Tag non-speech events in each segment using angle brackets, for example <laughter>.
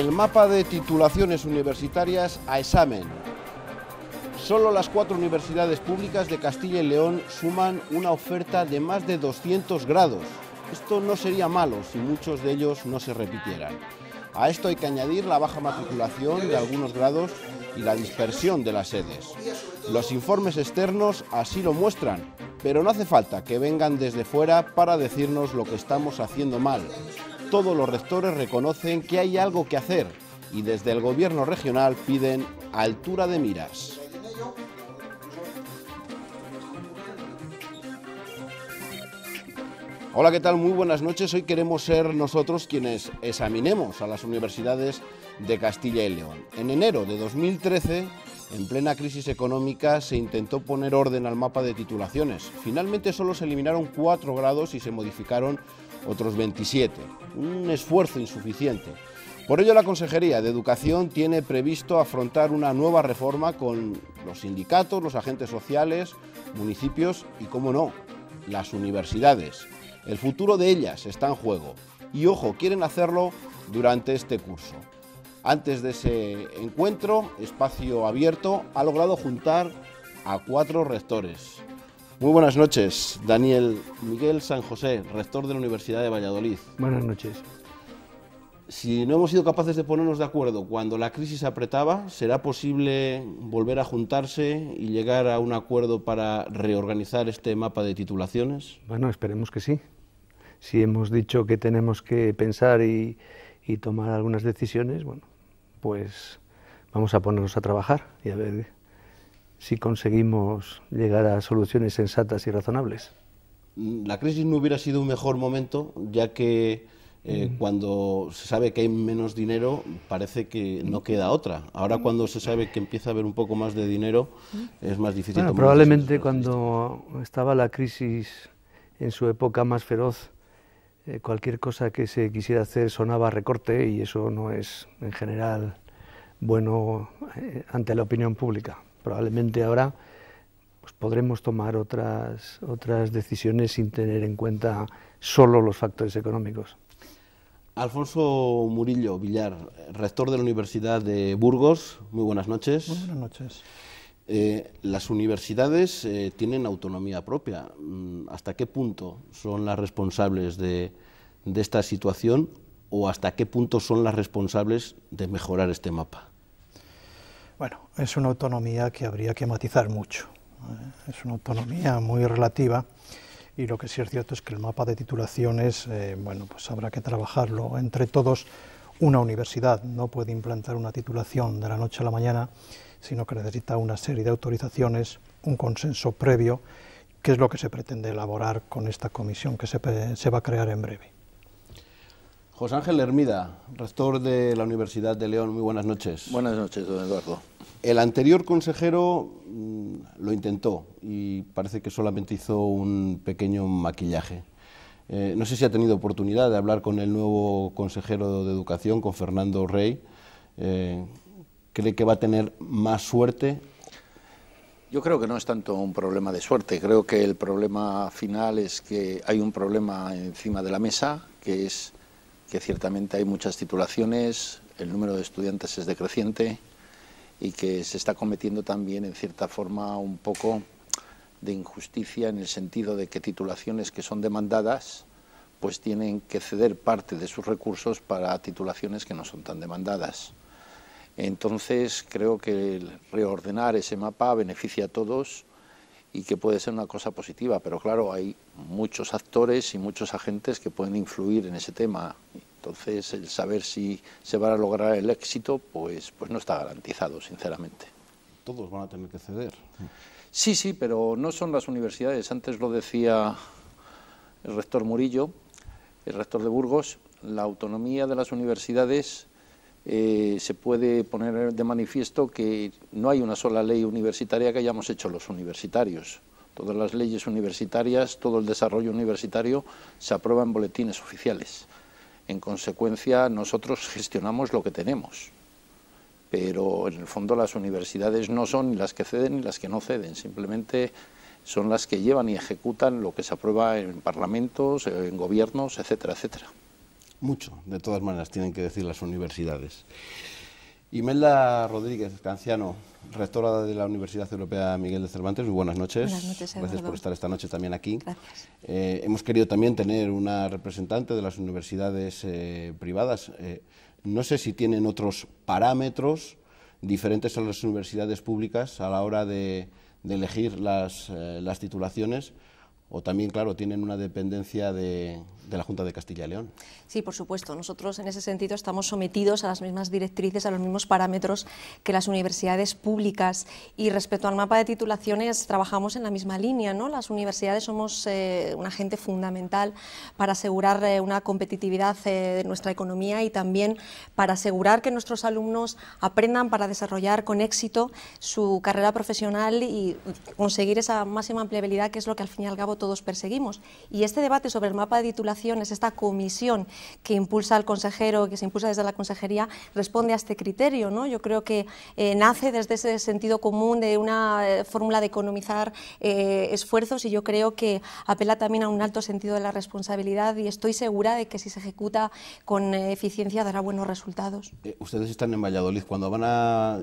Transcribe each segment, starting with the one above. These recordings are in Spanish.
el mapa de titulaciones universitarias a examen. Solo las cuatro universidades públicas de Castilla y León suman una oferta de más de 200 grados. Esto no sería malo si muchos de ellos no se repitieran. A esto hay que añadir la baja matriculación de algunos grados y la dispersión de las sedes. Los informes externos así lo muestran, pero no hace falta que vengan desde fuera para decirnos lo que estamos haciendo mal todos los rectores reconocen que hay algo que hacer y desde el gobierno regional piden altura de miras. Hola, ¿qué tal? Muy buenas noches. Hoy queremos ser nosotros quienes examinemos a las universidades de Castilla y León. En enero de 2013, en plena crisis económica, se intentó poner orden al mapa de titulaciones. Finalmente solo se eliminaron cuatro grados y se modificaron otros 27. Un esfuerzo insuficiente. Por ello, la Consejería de Educación tiene previsto afrontar una nueva reforma con los sindicatos, los agentes sociales, municipios y, cómo no, las universidades. El futuro de ellas está en juego y, ojo, quieren hacerlo durante este curso. Antes de ese encuentro, Espacio Abierto ha logrado juntar a cuatro rectores, muy buenas noches, Daniel Miguel San José, rector de la Universidad de Valladolid. Buenas noches. Si no hemos sido capaces de ponernos de acuerdo cuando la crisis apretaba, ¿será posible volver a juntarse y llegar a un acuerdo para reorganizar este mapa de titulaciones? Bueno, esperemos que sí. Si hemos dicho que tenemos que pensar y, tomar algunas decisiones, bueno, pues vamos a ponernos a trabajar y a ver si conseguimos llegar a soluciones sensatas y razonables. La crisis no hubiera sido un mejor momento, ya que eh, mm. cuando se sabe que hay menos dinero, parece que no mm. queda otra. Ahora mm. cuando se sabe que empieza a haber un poco más de dinero, es más difícil. probablemente cuando estaba la crisis en su época más feroz, eh, cualquier cosa que se quisiera hacer sonaba recorte y eso no es en general bueno eh, ante la opinión pública. Probablemente ahora pues, podremos tomar otras, otras decisiones sin tener en cuenta solo los factores económicos. Alfonso Murillo Villar, rector de la Universidad de Burgos, muy buenas noches. buenas noches. Eh, las universidades eh, tienen autonomía propia. Mm, ¿Hasta qué punto son las responsables de esta situación o hasta qué punto son las responsables de mejorar este mapa? Bueno, es una autonomía que habría que matizar mucho. ¿eh? Es una autonomía muy relativa y lo que sí es cierto es que el mapa de titulaciones, eh, bueno, pues habrá que trabajarlo entre todos. Una universidad no puede implantar una titulación de la noche a la mañana, sino que necesita una serie de autorizaciones, un consenso previo, que es lo que se pretende elaborar con esta comisión que se va a crear en breve. José Ángel Hermida, rector de la Universidad de León, muy buenas noches. Buenas noches, don Eduardo. El anterior consejero mm, lo intentó y parece que solamente hizo un pequeño maquillaje. Eh, no sé si ha tenido oportunidad de hablar con el nuevo consejero de Educación, con Fernando Rey. Eh, ¿Cree que va a tener más suerte? Yo creo que no es tanto un problema de suerte. Creo que el problema final es que hay un problema encima de la mesa, que es que ciertamente hay muchas titulaciones, el número de estudiantes es decreciente y que se está cometiendo también, en cierta forma, un poco de injusticia en el sentido de que titulaciones que son demandadas pues tienen que ceder parte de sus recursos para titulaciones que no son tan demandadas. Entonces creo que reordenar ese mapa beneficia a todos y que puede ser una cosa positiva, pero claro, hay muchos actores y muchos agentes que pueden influir en ese tema. Entonces, el saber si se va a lograr el éxito, pues, pues no está garantizado, sinceramente. Todos van a tener que ceder. Sí, sí, pero no son las universidades. Antes lo decía el rector Murillo, el rector de Burgos, la autonomía de las universidades eh, se puede poner de manifiesto que no hay una sola ley universitaria que hayamos hecho los universitarios. Todas las leyes universitarias, todo el desarrollo universitario se aprueba en boletines oficiales. En consecuencia, nosotros gestionamos lo que tenemos. Pero en el fondo las universidades no son ni las que ceden ni las que no ceden, simplemente son las que llevan y ejecutan lo que se aprueba en parlamentos, en gobiernos, etcétera, etcétera mucho, de todas maneras, tienen que decir las universidades. Imelda Rodríguez Canciano, rectora de la Universidad Europea Miguel de Cervantes, muy buenas noches. Buenas noches, Gracias por estar esta noche también aquí. Eh, hemos querido también tener una representante de las universidades eh, privadas. Eh, no sé si tienen otros parámetros diferentes a las universidades públicas a la hora de, elegir las titulaciones o también, claro, tienen una dependencia de, la Junta de Castilla y León. Sí, por supuesto. Nosotros en ese sentido estamos sometidos a las mismas directrices, a los mismos parámetros que las universidades públicas. Y respecto al mapa de titulaciones, trabajamos en la misma línea. ¿no? Las universidades somos eh, un agente fundamental para asegurar eh, una competitividad eh, de nuestra economía y también para asegurar que nuestros alumnos aprendan para desarrollar con éxito su carrera profesional y conseguir esa máxima ampliabilidad que es lo que al fin y al cabo todos perseguimos. Y este debate sobre el mapa de titulaciones, esta comisión que impulsa al consejero, que se impulsa desde la consejería, responde a este criterio. ¿no? Yo creo que eh, nace desde ese sentido común de una eh, fórmula de economizar eh, esfuerzos y yo creo que apela también a un alto sentido de la responsabilidad y estoy segura de que si se ejecuta con eficiencia dará buenos resultados. ustedes están en Valladolid. Cuando van a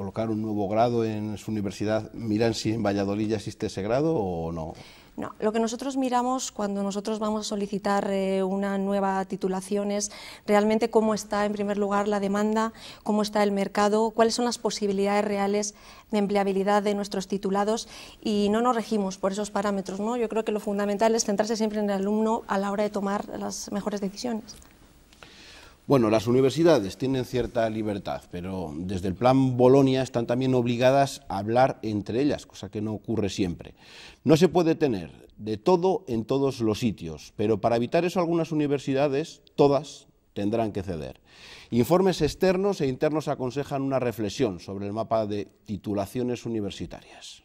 colocar un nuevo grado en su universidad, miran si en Valladolid ya existe ese grado o no. No, lo que nosotros miramos cuando nosotros vamos a solicitar eh, una nueva titulación es realmente cómo está, en primer lugar, la demanda, cómo está el mercado, cuáles son las posibilidades reales de empleabilidad de nuestros titulados y no nos regimos por esos parámetros. ¿no? Yo creo que lo fundamental es centrarse siempre en el alumno a la hora de tomar las mejores decisiones. Bueno, las universidades tienen cierta libertad, pero desde el plan Bolonia están también obligadas a hablar entre ellas, cosa que no ocurre siempre. No se puede tener de todo en todos los sitios, pero para evitar eso algunas universidades, todas, tendrán que ceder. Informes externos e internos aconsejan una reflexión sobre el mapa de titulaciones universitarias.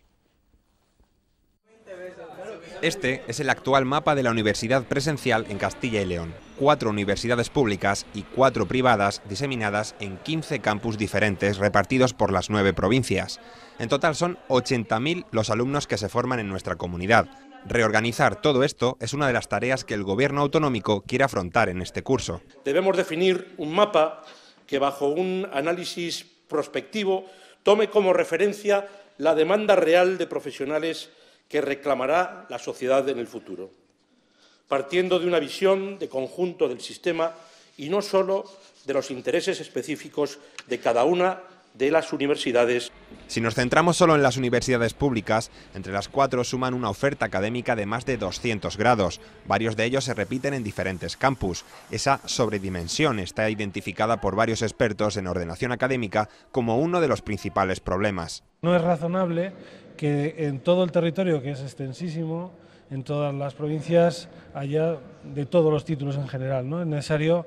Este es el actual mapa de la universidad presencial en Castilla y León cuatro universidades públicas y cuatro privadas diseminadas en 15 campus diferentes repartidos por las nueve provincias. En total son 80.000 los alumnos que se forman en nuestra comunidad. Reorganizar todo esto es una de las tareas que el Gobierno autonómico quiere afrontar en este curso. Debemos definir un mapa que bajo un análisis prospectivo tome como referencia la demanda real de profesionales que reclamará la sociedad en el futuro partiendo de una visión de conjunto del sistema y no solo de los intereses específicos de cada una de las universidades. Si nos centramos solo en las universidades públicas, entre las cuatro suman una oferta académica de más de 200 grados. Varios de ellos se repiten en diferentes campus. Esa sobredimensión está identificada por varios expertos en ordenación académica como uno de los principales problemas. No es razonable que en todo el territorio, que es extensísimo, en todas las provincias allá de todos los títulos en general. ¿no? Es necesario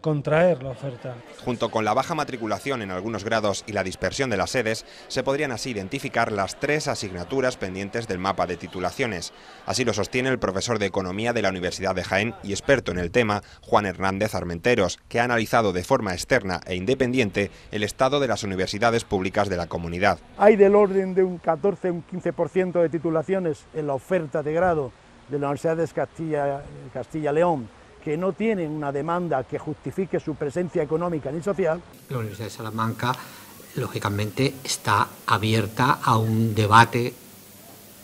contraer la oferta. Junto con la baja matriculación en algunos grados y la dispersión de las sedes, se podrían así identificar las tres asignaturas pendientes del mapa de titulaciones. Así lo sostiene el profesor de Economía de la Universidad de Jaén y experto en el tema, Juan Hernández Armenteros, que ha analizado de forma externa e independiente el estado de las universidades públicas de la comunidad. Hay del orden de un 14, un 15% de titulaciones en la oferta de grado de la Universidad de Castilla-León. castilla león que no tienen una demanda que justifique su presencia económica ni social. La Universidad de Salamanca, lógicamente, está abierta a un debate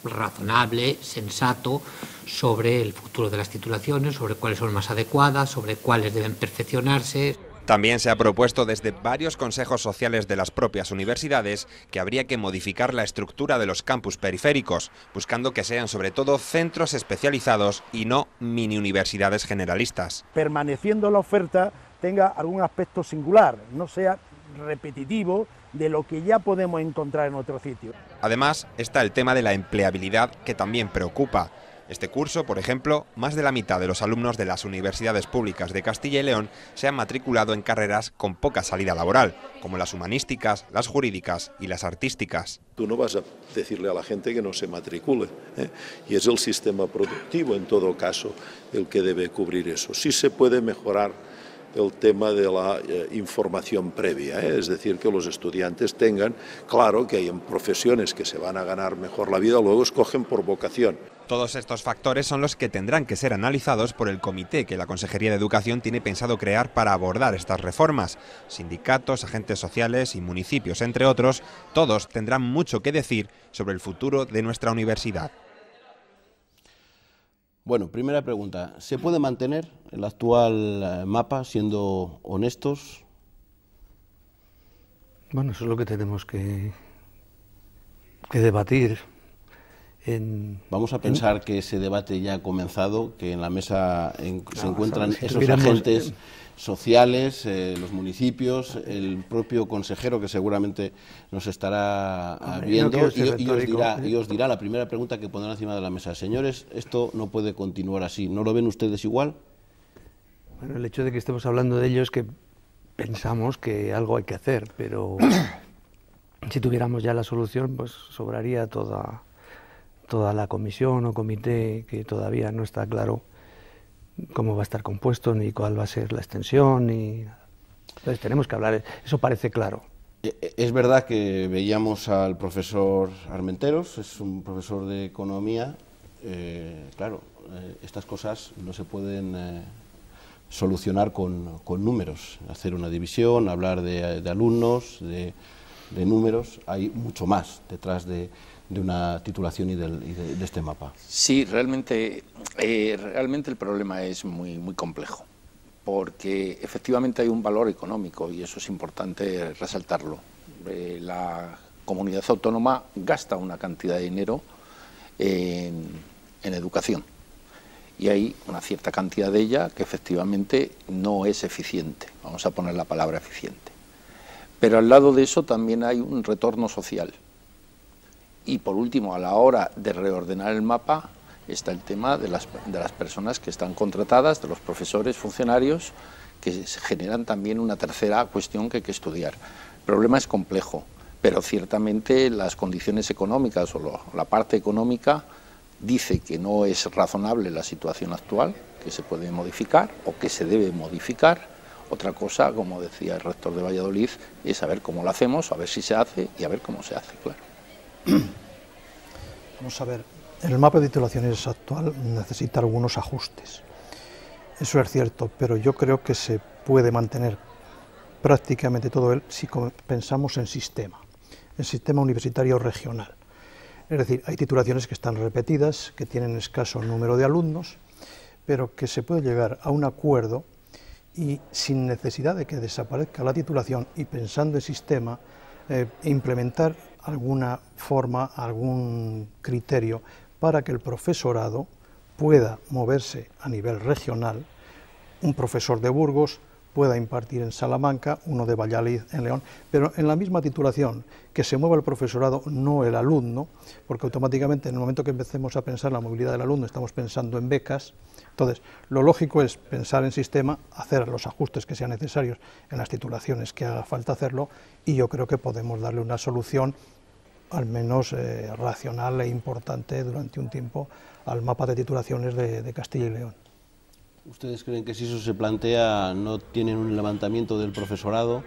razonable, sensato, sobre el futuro de las titulaciones, sobre cuáles son más adecuadas, sobre cuáles deben perfeccionarse. También se ha propuesto desde varios consejos sociales de las propias universidades que habría que modificar la estructura de los campus periféricos, buscando que sean sobre todo centros especializados y no mini universidades generalistas. Permaneciendo la oferta tenga algún aspecto singular, no sea repetitivo de lo que ya podemos encontrar en otro sitio. Además está el tema de la empleabilidad que también preocupa. Este curso, por ejemplo, más de la mitad de los alumnos de las universidades públicas de Castilla y León se han matriculado en carreras con poca salida laboral, como las humanísticas, las jurídicas y las artísticas. Tú no vas a decirle a la gente que no se matricule, ¿eh? y es el sistema productivo en todo caso el que debe cubrir eso. Sí se puede mejorar el tema de la eh, información previa, ¿eh? es decir, que los estudiantes tengan claro que hay en profesiones que se van a ganar mejor la vida, luego escogen por vocación. Todos estos factores son los que tendrán que ser analizados por el comité que la Consejería de Educación tiene pensado crear para abordar estas reformas. Sindicatos, agentes sociales y municipios, entre otros, todos tendrán mucho que decir sobre el futuro de nuestra universidad. Bueno, primera pregunta. ¿Se puede mantener el actual eh, mapa siendo honestos? Bueno, eso es lo que tenemos que, que debatir. Vamos a pensar que ese debate ya ha comenzado, que en la mesa se encuentran esos agentes sociales, eh, los municipios, el propio consejero que seguramente nos estará ah, viendo y, os dirá, la primera pregunta que pondrá encima de la mesa. Señores, esto no puede continuar así. ¿No lo ven ustedes igual? Bueno, el hecho de que estemos hablando de ello es que pensamos que algo hay que hacer, pero <clears throat> si tuviéramos ya la solución, pues sobraría toda, toda la comisión o comité que todavía no está claro cómo va a estar compuesto, ni cuál va a ser la extensión, ni... Entonces tenemos que hablar, eso parece claro. E, e, es verdad que veíamos al profesor Armenteros, es un profesor de economía. Eh, claro, eh, estas cosas no se pueden eh, solucionar con, con, números. Hacer una división, hablar de, alumnos, de, números, hay mucho más detrás de, de una titulación y, de, este mapa. Sí, realmente, eh, realmente el problema es muy, muy complejo, porque efectivamente hay un valor económico y eso es importante resaltarlo. Eh, la comunidad autónoma gasta una cantidad de dinero en educación y hay una cierta cantidad de ella que efectivamente no es eficiente, vamos a poner la palabra eficiente. Pero al lado de eso también hay un retorno social y por último, a la hora de reordenar el mapa, está el tema de las, personas que están contratadas, de los profesores, funcionarios, que generan también una tercera cuestión que hay que estudiar. El problema es complejo, pero ciertamente las condiciones económicas o la parte económica dice que no es razonable la situación actual, que se puede modificar o que se debe modificar. Otra cosa, como decía el rector de Valladolid, es saber cómo lo hacemos, a ver si se hace y a ver cómo se hace, claro. <clears throat> Vamos a ver, el mapa de titulaciones actual necesita algunos ajustes. Eso es cierto, pero yo creo que se puede mantener prácticamente todo él si pensamos en sistema, en sistema universitario regional. Es decir, hay titulaciones que están repetidas, que tienen escaso número de alumnos, pero que se puede llegar a un acuerdo y sin necesidad de que desaparezca la titulación y pensando en sistema, eh, implementar alguna forma, algún criterio para que el profesorado pueda moverse a nivel regional, un profesor de Burgos pueda impartir en Salamanca, uno de Valladolid en León, pero en la misma titulación, que se mueva el profesorado, no el alumno, porque automáticamente en el momento que empecemos a pensar la movilidad del alumno estamos pensando en becas, entonces lo lógico es pensar en sistema, hacer los ajustes que sean necesarios en las titulaciones que haga falta hacerlo y yo creo que podemos darle una solución al menos eh, racional e importante durante un tiempo al mapa de titulaciones de Castilla y León. ¿Ustedes creen que si eso se plantea no tienen un levantamiento del profesorado,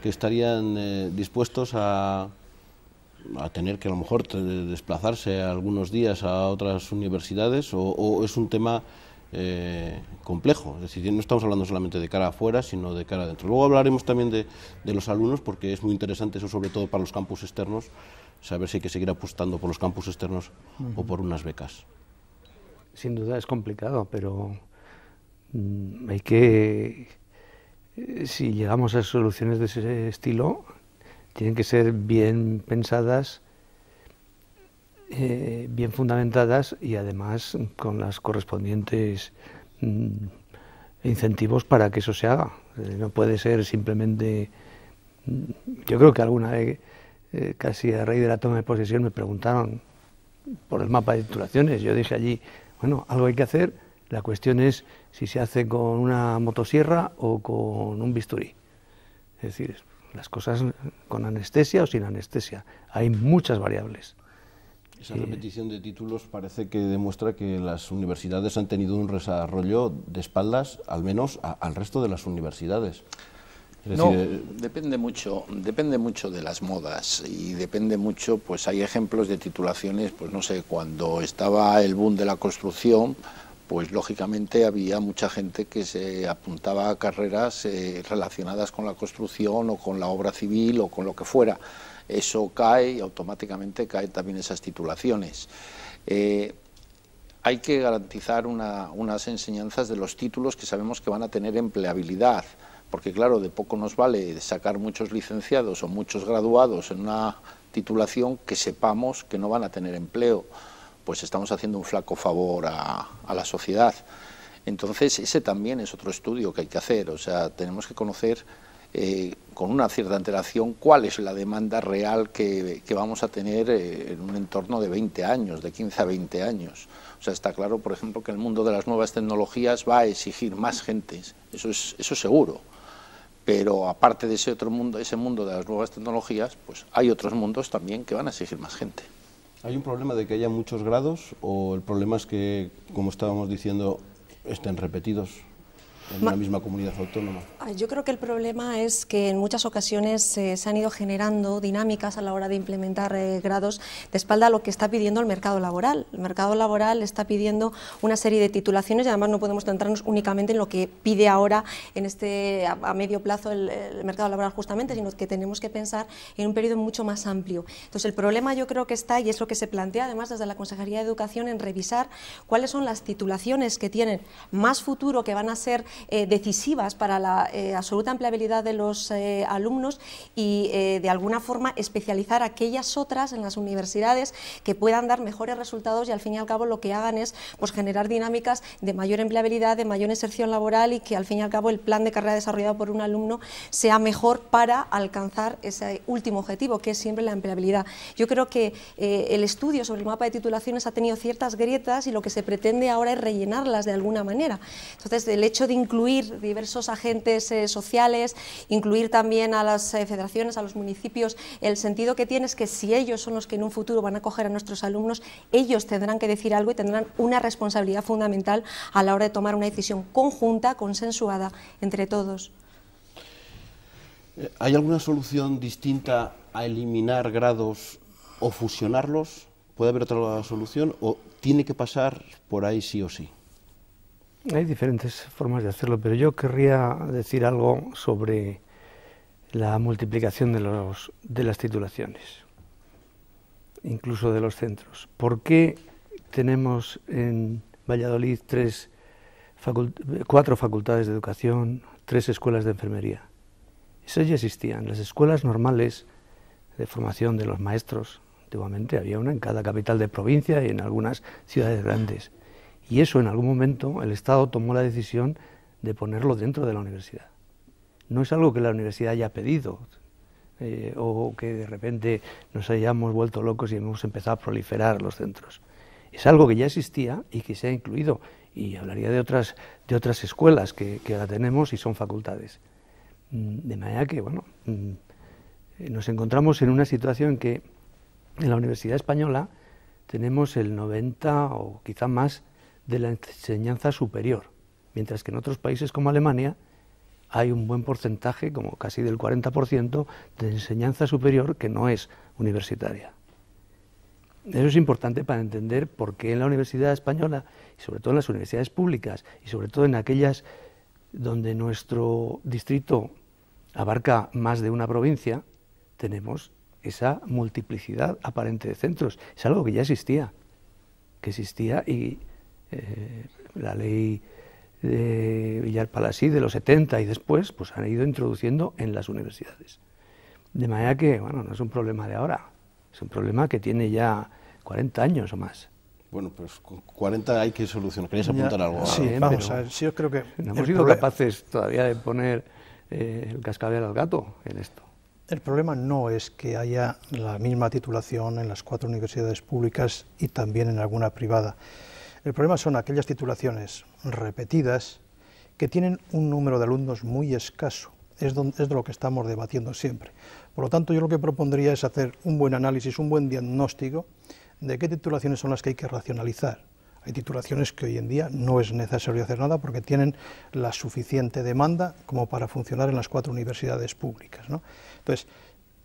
que estarían eh, dispuestos a, tener que a lo mejor desplazarse algunos días a otras universidades? ¿O, es un tema eh, complejo? Es decir, no estamos hablando solamente de cara afuera, sino de cara adentro. Luego hablaremos también de, los alumnos, porque es muy interesante eso, sobre todo para los campus externos, saber si hay que seguir apostando por los campus externos o por unas becas. Sin duda es complicado, pero Mm, hay que, eh, si llegamos a soluciones de ese estilo, tienen que ser bien pensadas, eh, bien fundamentadas y además con las correspondientes mm, incentivos para que eso se haga. Eh, no puede ser simplemente, mm, yo creo que alguna vez, casi a rey de la toma de posesión, me preguntaron por el mapa de titulaciones. Yo dije allí, bueno, algo hay que hacer la cuestión es si se hace con una motosierra o con un bisturí. Es decir, las cosas con anestesia o sin anestesia. Hay muchas variables. Esa eh, repetición de títulos parece que demuestra que las universidades han tenido un desarrollo de espaldas, al menos al resto de las universidades. no, eh, depende mucho, depende mucho de las modas y depende mucho, pues hay ejemplos de titulaciones, pues no sé, cuando estaba el boom de la construcción, pues lógicamente había mucha gente que se apuntaba a carreras eh, relacionadas con la construcción o con la obra civil o con lo que fuera. Eso cae y automáticamente caen también esas titulaciones. Eh, hay que garantizar unas enseñanzas de los títulos que sabemos que van a tener empleabilidad, porque claro, de poco nos vale sacar muchos licenciados o muchos graduados en una titulación que sepamos que no van a tener empleo pues estamos haciendo un flaco favor a, la sociedad. Entonces, ese también es otro estudio que hay que hacer, o sea, tenemos que conocer eh, con una cierta antelación cuál es la demanda real que, vamos a tener eh, en un entorno de 20 años, de 15 a 20 años. O sea, está claro, por ejemplo, que el mundo de las nuevas tecnologías va a exigir más gente, eso es, eso es seguro. Pero aparte de ese otro mundo, ese mundo de las nuevas tecnologías, pues hay otros mundos también que van a exigir más gente. ¿Hay un problema de que haya muchos grados o el problema es que, como estábamos diciendo, estén repetidos? en la misma comunidad autónoma? Ah, yo creo que el problema es que en muchas ocasiones eh, se han ido generando dinámicas a la hora de implementar eh, grados de espalda a lo que está pidiendo el mercado laboral. El mercado laboral está pidiendo una serie de titulaciones y además no podemos centrarnos únicamente en lo que pide ahora en este a, medio plazo el, mercado laboral justamente, sino que tenemos que pensar en un periodo mucho más amplio. Entonces el problema yo creo que está y es lo que se plantea además desde la Consejería de Educación en revisar cuáles son las titulaciones que tienen más futuro, que van a ser eh, decisivas para la eh, absoluta empleabilidad de los eh, alumnos y de alguna forma especializar aquellas otras en las universidades que puedan dar mejores resultados y al fin y al cabo lo que hagan es pues, generar dinámicas de mayor empleabilidad, de mayor inserción laboral y que al fin y al cabo el plan de carrera desarrollado por un alumno sea mejor para alcanzar ese último objetivo que es siempre la empleabilidad. Yo creo que el estudio sobre el mapa de titulaciones ha tenido ciertas grietas y lo que se pretende ahora es rellenarlas de alguna manera. Entonces, el hecho de incluir diversos agentes eh, sociales, incluir también a las eh, federaciones, a los municipios. El sentido que tiene es que si ellos son los que en un futuro van a acoger a nuestros alumnos, ellos tendrán que decir algo y tendrán una responsabilidad fundamental a la hora de tomar una decisión conjunta, consensuada entre todos. Eh, ¿Hay alguna solución distinta a eliminar grados o fusionarlos? ¿Puede haber otra solución o tiene que pasar por ahí sí o sí? Hay diferentes formas de hacerlo, pero yo querría decir algo sobre la multiplicación de, de las titulaciones, incluso de los centros. ¿Por qué tenemos en Valladolid cuatro facultades de educación, tres escuelas de enfermería? Eso ya existían. Las escuelas normales de formación de los maestros, antiguamente había una en cada capital de provincia y en algunas ciudades grandes y eso en algún momento el Estado tomó la decisión de ponerlo dentro de la universidad. No es algo que la universidad haya pedido eh, o que de repente nos hayamos vuelto locos y hemos empezado a proliferar los centros. Es algo que ya existía y que se ha incluido. Y hablaría de otras, de otras escuelas que, que la tenemos y son facultades. Mm, de manera que, bueno, mm, nos encontramos en una situación en que en la Universidad Española tenemos el 90 o quizá más de la enseñanza superior, mientras que en otros países como Alemania hay un buen porcentaje, como casi del 40%, de enseñanza superior que no es universitaria. Eso es importante para entender por qué en la universidad española, y sobre todo en las universidades públicas, y sobre todo en aquellas donde nuestro distrito abarca más de una provincia, tenemos esa multiplicidad aparente de centros. Es algo que ya existía, que existía y eh, la ley de Villar Palasí de los 70 y después, pues han ido introduciendo en las universidades. De manera que, bueno, no es un problema de ahora, es un problema que tiene ya 40 años o más. Bueno, pues con 40 hay que solucionar. ¿Queréis apuntar algo? Sí, vamos a ver, yo creo que... hemos sido capaces todavía de poner eh, el cascabel al gato en esto. El problema no es que haya la misma titulación en las cuatro universidades públicas y también en alguna privada. El problema son aquellas titulaciones repetidas que tienen un número de alumnos muy escaso. Es, de lo que estamos debatiendo siempre. Por lo tanto, yo lo que propondría es hacer un buen análisis, un buen diagnóstico de qué titulaciones son las que hay que racionalizar. Hay titulaciones que hoy en día no es necesario hacer nada porque tienen la suficiente demanda como para funcionar en las cuatro universidades públicas. Entonces,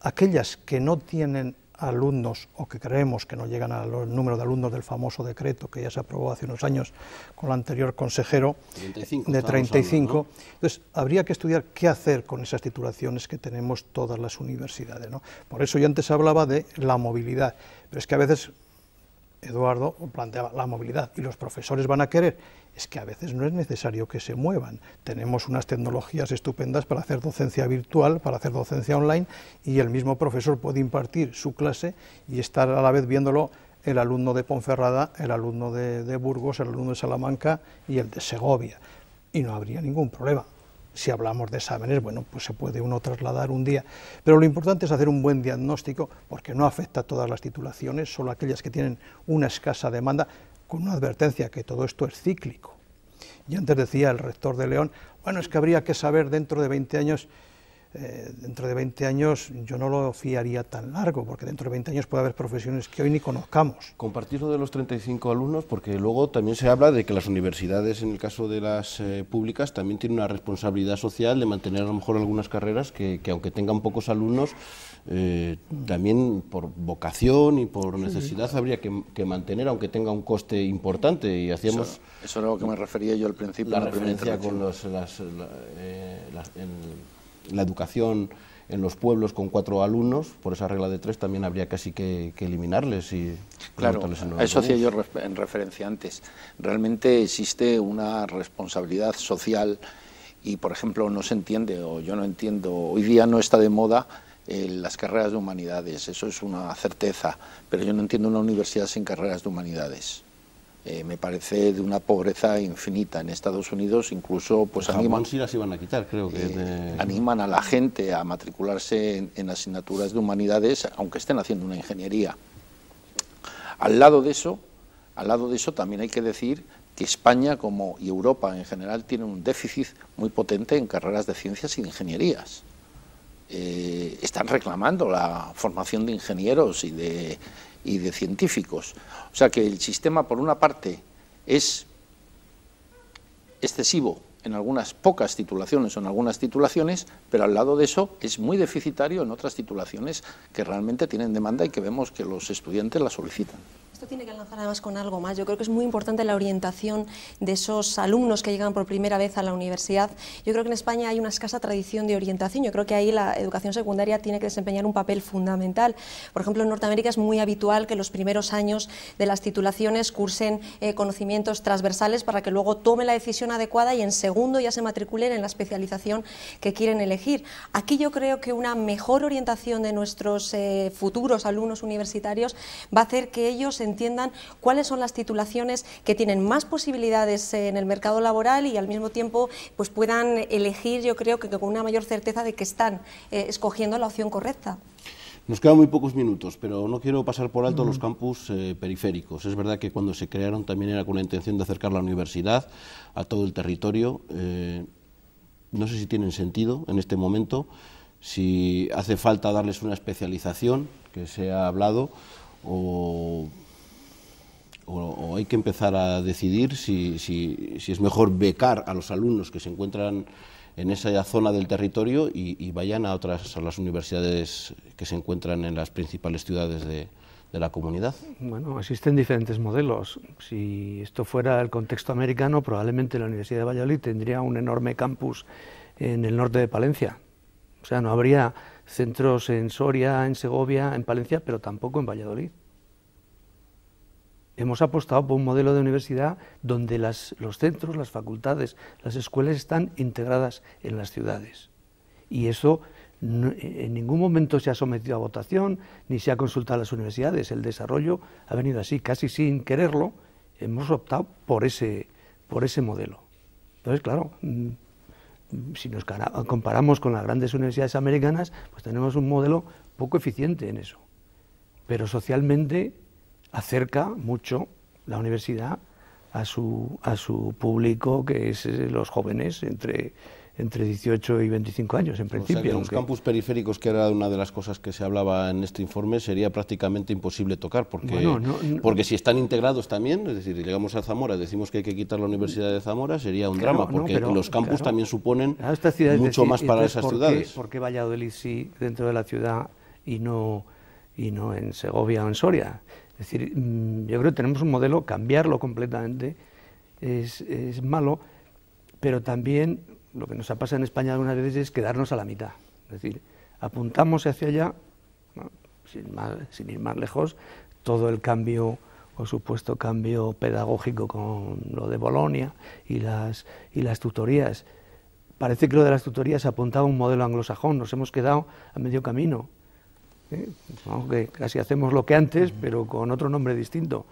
aquellas que no tienen alumnos o que creemos que no llegan al número de alumnos del famoso decreto que ya se aprobó hace unos años con el anterior consejero de 35. Entonces, pues habría que estudiar qué hacer con esas titulaciones que tenemos todas las universidades. ¿no? Por eso yo antes hablaba de la movilidad, pero es que a veces Eduardo planteaba la movilidad y los profesores van a querer es que a veces no es necesario que se muevan. Tenemos unas tecnologías estupendas para hacer docencia virtual, para hacer docencia online, y el mismo profesor puede impartir su clase y estar a la vez viéndolo el alumno de Ponferrada, el alumno de, Burgos, el alumno de Salamanca y el de Segovia. Y no habría ningún problema si hablamos de exámenes, bueno, pues se puede uno trasladar un día, pero lo importante es hacer un buen diagnóstico porque no afecta a todas las titulaciones, solo aquellas que tienen una escasa demanda con una advertencia que todo esto es cíclico. Y antes decía el rector de León, bueno, es que habría que saber dentro de 20 años eh, dentro de 20 años yo no lo fiaría tan largo, porque dentro de 20 años puede haber profesiones que hoy ni conozcamos. Compartir lo de los 35 alumnos, porque luego también se habla de que las universidades, en el caso de las eh, públicas, también tienen una responsabilidad social de mantener a lo mejor algunas carreras que, aunque tengan pocos alumnos, eh, también por vocación y por necesidad habría que, mantener, aunque tenga un coste importante. Y hacíamos eso, es era lo que me refería yo al principio. La, referencia con las, la educación en los pueblos con cuatro alumnos, por esa regla de tres también habría casi que, eliminarles y claro, eso hacía yo en referencia antes. Realmente existe una responsabilidad social y, por ejemplo, no se entiende o yo no entiendo, hoy día no está de moda eh, las carreras de humanidades, eso es una certeza, pero yo no entiendo una universidad sin carreras de humanidades. Eh, me parece de una pobreza infinita. En Estados Unidos incluso pues, animan, las iban a quitar, creo que eh, animan a la gente a matricularse en, asignaturas de humanidades, aunque estén haciendo una ingeniería. Al lado de eso, al lado de eso también hay que decir que España como y Europa en general tiene un déficit muy potente en carreras de ciencias y e ingenierías. Eh, están reclamando la formación de ingenieros y de y de científicos. O sea que el sistema, por una parte, es excesivo en algunas pocas titulaciones o en algunas titulaciones, pero al lado de eso es muy deficitario en otras titulaciones que realmente tienen demanda y que vemos que los estudiantes la solicitan. Esto tiene que lanzar además con algo más. Yo creo que es muy importante la orientación de esos alumnos que llegan por primera vez a la universidad. Yo creo que en España hay una escasa tradición de orientación. Yo creo que ahí la educación secundaria tiene que desempeñar un papel fundamental. Por ejemplo, en Norteamérica es muy habitual que los primeros años de las titulaciones cursen eh, conocimientos transversales para que luego tomen la decisión adecuada y en segundo ya se matriculen en la especialización que quieren elegir. Aquí yo creo que una mejor orientación de nuestros eh, futuros alumnos universitarios va a hacer que ellos entiendan cuáles son las titulaciones que tienen más posibilidades eh, en el mercado laboral y al mismo tiempo pues puedan elegir, yo creo que con una mayor certeza de que están eh, escogiendo la opción correcta. Nos quedan muy pocos minutos, pero no quiero pasar por alto los campus eh, periféricos. Es verdad que cuando se crearon también era con la intención de acercar la universidad a todo el territorio. no sé si tienen sentido en este momento, si hace falta darles una especialización, que se ha hablado, o o, hay que empezar a decidir si, es mejor becar a los alumnos que se encuentran en esa zona del territorio y, vayan a otras a las universidades que se encuentran en las principales ciudades de, de la comunidad? Bueno, existen diferentes modelos. Si esto fuera el contexto americano, probablemente la Universidad de Valladolid tendría un enorme campus en el norte de Palencia. O sea, no habría centros en Soria, en Segovia, en Palencia, pero tampoco en Valladolid. Hemos apostado por un modelo de universidad donde los centros, las facultades, las escuelas están integradas en las ciudades. Y eso en ningún momento se ha sometido a votación ni se ha consultado a las universidades. El desarrollo ha venido así, casi sin quererlo, hemos optado por ese, por ese modelo. Entonces, claro, mm, si nos comparamos con las grandes universidades americanas, pues tenemos un modelo poco eficiente en eso. Pero socialmente acerca mucho la universidad a su, público, que es eh, los jóvenes entre, entre 18 y 25 años, en principio. Los campus periféricos, que era una de las cosas que se hablaba en este informe, sería prácticamente imposible tocar, porque, porque si están integrados también, es decir, llegamos a Zamora, decimos que hay que quitar la Universidad de Zamora, sería un drama, porque los campus también suponen mucho más para esas ciudades. porque ¿Por qué Valladolid sí dentro de la ciudad y no, y no en Segovia o en Soria? Es decir, mm, yo creo que tenemos un modelo, cambiarlo completamente es, malo, pero también lo que nos ha pasado en España algunas veces es quedarnos a la mitad. Es decir, apuntamos hacia allá, sin, ir más lejos, todo el cambio o supuesto cambio pedagógico con lo de Bolonia y las, y las tutorías. Parece que lo de las tutorías apuntaba a un modelo anglosajón, nos hemos quedado a medio camino aunque ¿Eh? casi hacemos lo que antes, pero con otro nombre distinto.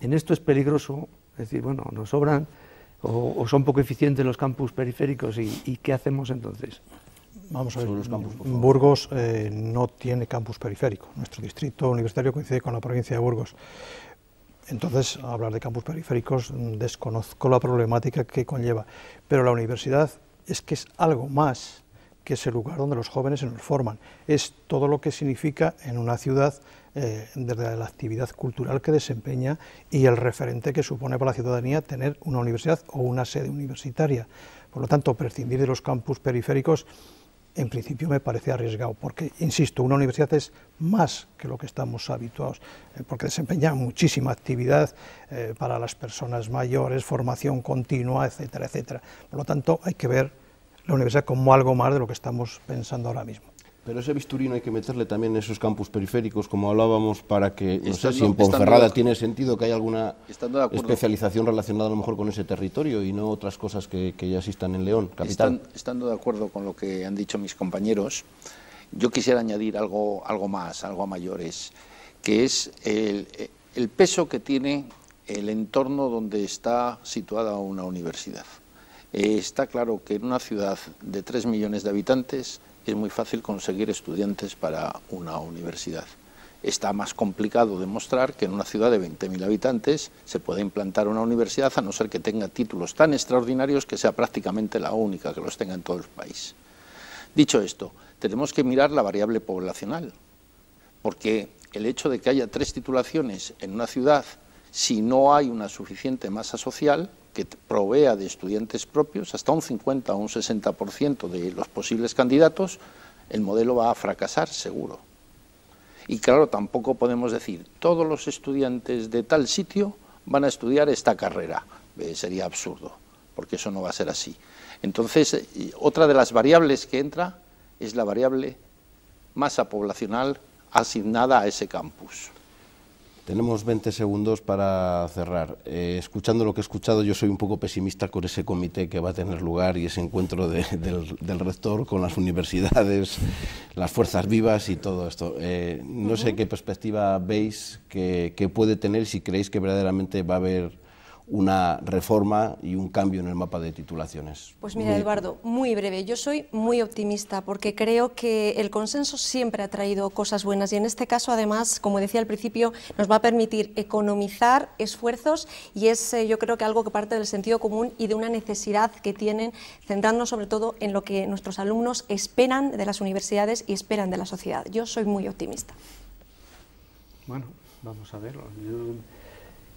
En esto es peligroso, es decir, bueno, nos sobran o, son poco eficientes los campus periféricos y, ¿qué hacemos entonces? Vamos a ver, los campus, Burgos eh, no tiene campus periférico. Nuestro distrito universitario coincide con la provincia de Burgos. Entonces, hablar de campus periféricos desconozco la problemática que conlleva. Pero la universidad es que es algo más que es el lugar donde los jóvenes se nos forman. Es todo lo que significa en una ciudad eh, desde la actividad cultural que desempeña y el referente que supone para la ciudadanía tener una universidad o una sede universitaria. Por lo tanto, prescindir de los campus periféricos en principio me parece arriesgado, porque, insisto, una universidad es más que lo que estamos habituados, eh, porque desempeña muchísima actividad eh, para las personas mayores, formación continua, etcétera, etcétera. Por lo tanto, hay que ver la universidad como algo más de lo que estamos pensando ahora mismo. Pero ese bisturí hay que meterle también en esos campus periféricos, como hablábamos, para que, no sé si en Ponferrada tiene sentido que haya alguna especialización relacionada a lo mejor con ese territorio y no otras cosas que, ya existan en León, estando de acuerdo con lo que han dicho mis compañeros, yo quisiera añadir algo, algo más, algo a mayores, que es el peso que tiene el entorno donde está situada una universidad. Eh, está claro que en una ciudad de 3 millones de habitantes es muy fácil conseguir estudiantes para una universidad. Está más complicado demostrar que en una ciudad de 20.000 habitantes se puede implantar una universidad a no ser que tenga títulos tan extraordinarios que sea prácticamente la única que los tenga en todo el país. Dicho esto, tenemos que mirar la variable poblacional, porque el hecho de que haya tres titulaciones en una ciudad, si no hay una suficiente masa social, que provea de estudiantes propios hasta un 50 o un 60% de los posibles candidatos, el modelo va a fracasar seguro. Y claro, tampoco podemos decir todos los estudiantes de tal sitio van a estudiar esta carrera. Eh, sería absurdo, porque eso no va a ser así. Entonces, eh, otra de las variables que entra es la variable masa poblacional asignada a ese campus. Tenemos 20 segundos para cerrar. Eh, escuchando lo que he escuchado, yo soy un poco pesimista con ese comité que va a tener lugar y ese encuentro <laughs> del, rector con las universidades, <laughs> las fuerzas vivas y todo esto. Eh, no sé qué perspectiva veis que, que puede tener si creéis que verdaderamente va a haber una reforma y un cambio en el mapa de titulaciones. Pues mira, Eduardo, muy breve. Yo soy muy optimista porque creo que el consenso siempre ha traído cosas buenas y en este caso, además, como decía al principio, nos va a permitir economizar esfuerzos y es, eh, yo creo que algo que parte del sentido común y de una necesidad que tienen, centrándonos sobre todo en lo que nuestros alumnos esperan de las universidades y esperan de la sociedad. Yo soy muy optimista. Bueno, vamos a verlo.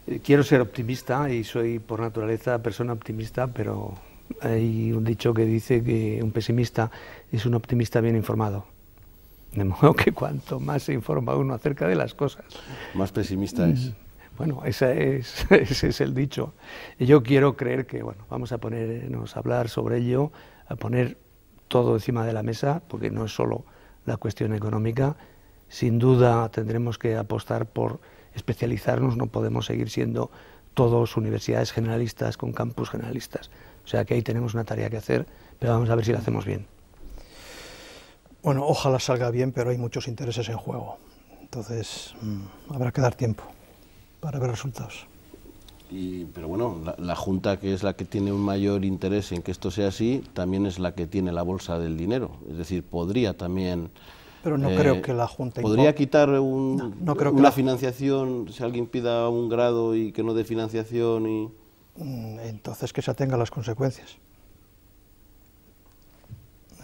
Eh, quiero ser optimista y soy por naturaleza persona optimista, pero hay un dicho que dice que un pesimista es un optimista bien informado. De modo que cuanto más se informa uno acerca de las cosas, más pesimista es. Mm, bueno, <laughs> ese es, el dicho. Y yo quiero creer que, bueno, vamos a ponernos a hablar sobre ello, a poner todo encima de la mesa, porque no es solo la cuestión económica. Sin duda tendremos que apostar por especializarnos, no podemos seguir siendo todos universidades generalistas con campus generalistas. O sea que ahí tenemos una tarea que hacer, pero vamos a ver si la hacemos bien. Bueno, ojalá salga bien, pero hay muchos intereses en juego. Entonces, mm, habrá que dar tiempo para ver resultados. Y, pero bueno, la, Junta, que es la que tiene un mayor interés en que esto sea así, también es la que tiene la bolsa del dinero. Es decir, podría también pero no eh, creo que la Junta... ¿Podría quitar un, no, creo una la... financiación si alguien pida un grado y que no dé financiación y...? Mm, entonces que se tenga las consecuencias.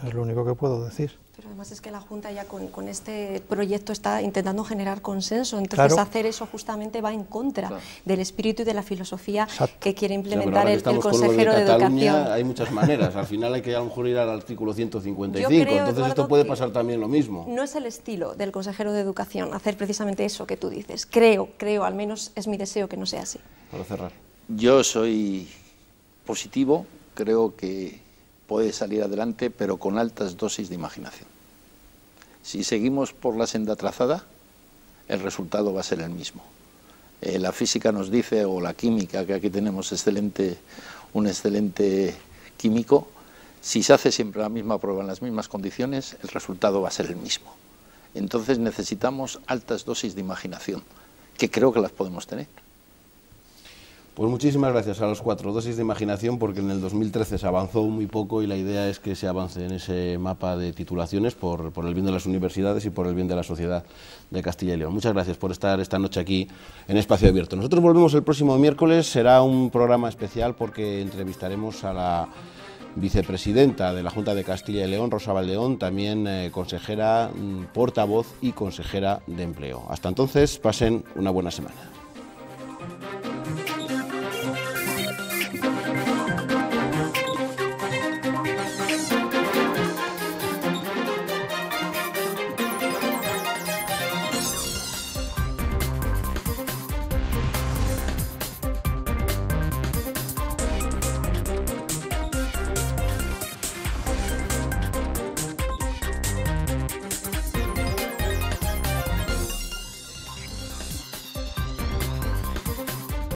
Es lo único que puedo decir. Pero además es que la Junta ya con, este proyecto está intentando generar consenso, entonces hacer eso justamente va en contra del espíritu y de la filosofía que quiere implementar el, consejero de, Educación. Hay muchas maneras, al final hay que a lo mejor ir al artículo 155, entonces esto puede pasar también lo mismo. No es el estilo del consejero de Educación hacer precisamente eso que tú dices, creo, creo, al menos es mi deseo que no sea así. Para cerrar. Yo soy positivo, creo que puede salir adelante, pero con altas dosis de imaginación. Si seguimos por la senda trazada, el resultado va a ser el mismo. Eh, la física nos dice, o la química, que aquí tenemos excelente, un excelente químico, si se hace siempre la misma prueba en las mismas condiciones, el resultado va a ser el mismo. Entonces necesitamos altas dosis de imaginación, que creo que las podemos tener. Pues muchísimas gracias a los cuatro. Dosis de imaginación porque en el 2013 se avanzó muy poco y la idea es que se avance en ese mapa de titulaciones por, por el bien de las universidades y por el bien de la sociedad de Castilla y León. Muchas gracias por estar esta noche aquí en Espacio Abierto. Nosotros volvemos el próximo miércoles. Será un programa especial porque entrevistaremos a la vicepresidenta de la Junta de Castilla y León, Rosa Valdeón, también eh, consejera, mm, portavoz y consejera de empleo. Hasta entonces, pasen una buena semana.